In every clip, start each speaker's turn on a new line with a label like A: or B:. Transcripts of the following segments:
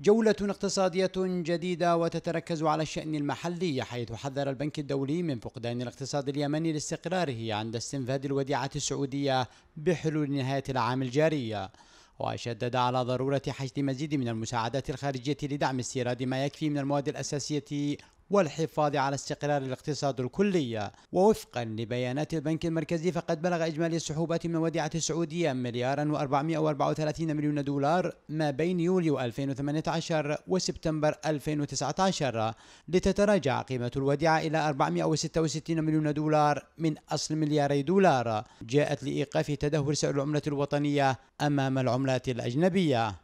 A: جولة اقتصادية جديدة وتتركز على الشأن المحلي حيث حذر البنك الدولي من فقدان الاقتصاد اليمني لاستقراره عند استنفاذ الوديعة السعودية بحلول نهاية العام الجارية وشدد على ضرورة حشد مزيد من المساعدات الخارجية لدعم استيراد ما يكفي من المواد الأساسية والحفاظ على استقرار الاقتصاد الكلي ووفقا لبيانات البنك المركزي فقد بلغ إجمالي السحوبات من وديعة السعودية مليارا و434 مليون دولار ما بين يوليو 2018 وسبتمبر 2019 لتتراجع قيمة الوديعة إلى 466 مليون دولار من أصل ملياري دولار جاءت لإيقاف تدهور سعر العملة الوطنية أمام العملات الأجنبية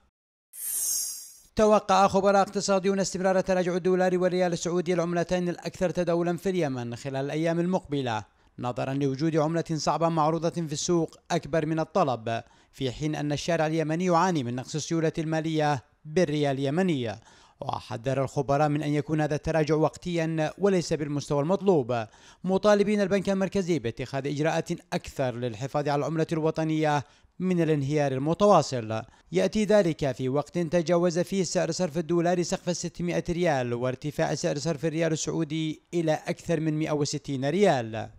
A: توقع خبراء اقتصاديون استمرار تراجع الدولار والريال السعودي العملتين الأكثر تداولا في اليمن خلال الأيام المقبلة نظرا لوجود عملة صعبة معروضة في السوق أكبر من الطلب في حين أن الشارع اليمني يعاني من نقص السيولة المالية بالريال اليمني وحذر الخبراء من أن يكون هذا التراجع وقتيا وليس بالمستوى المطلوب مطالبين البنك المركزي باتخاذ إجراءات أكثر للحفاظ على العملة الوطنية من الانهيار المتواصل يأتي ذلك في وقت تجاوز فيه سعر صرف الدولار سقف 600 ريال وارتفاع سعر صرف الريال السعودي إلى أكثر من 160 ريال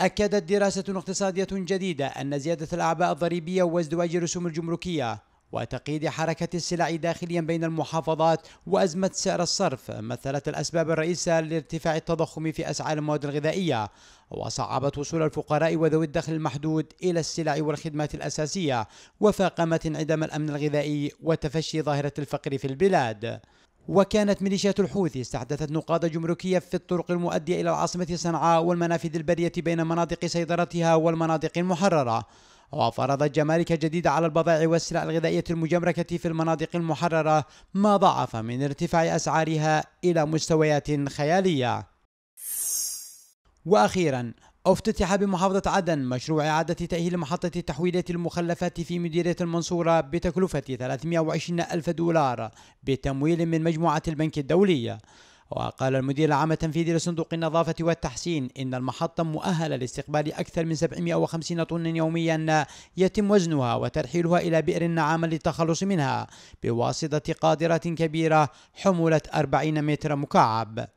A: أكدت دراسة اقتصادية جديدة أن زيادة الأعباء الضريبية وازدواج الرسوم الجمركية وتقييد حركة السلع داخليا بين المحافظات وأزمة سعر الصرف مثلت الأسباب الرئيسة لارتفاع التضخم في أسعار المواد الغذائية وصعبت وصول الفقراء وذوي الدخل المحدود إلى السلع والخدمات الأساسية وفاقمت انعدام الأمن الغذائي وتفشي ظاهرة الفقر في البلاد وكانت ميليشيات الحوثي استحدثت نقاط جمركية في الطرق المؤدية إلى العاصمة صنعاء والمنافذ البرية بين مناطق سيطرتها والمناطق المحررة وفرضت جمارك جديدة على البضائع والسلع الغذائية المجمركة في المناطق المحررة ما ضعف من ارتفاع أسعارها إلى مستويات خيالية وأخيرا افتتح بمحافظة عدن مشروع إعادة تأهيل محطة تحويلات المخلفات في مديرية المنصورة بتكلفة 320 ألف دولار بتمويل من مجموعة البنك الدولي وقال المدير العام التنفيذي لصندوق النظافة والتحسين إن المحطة مؤهلة لاستقبال أكثر من 750 طن يوميا يتم وزنها وترحيلها إلى بئر النعامة للتخلص منها بواسطة قادرة كبيرة حمولة 40 متر مكعب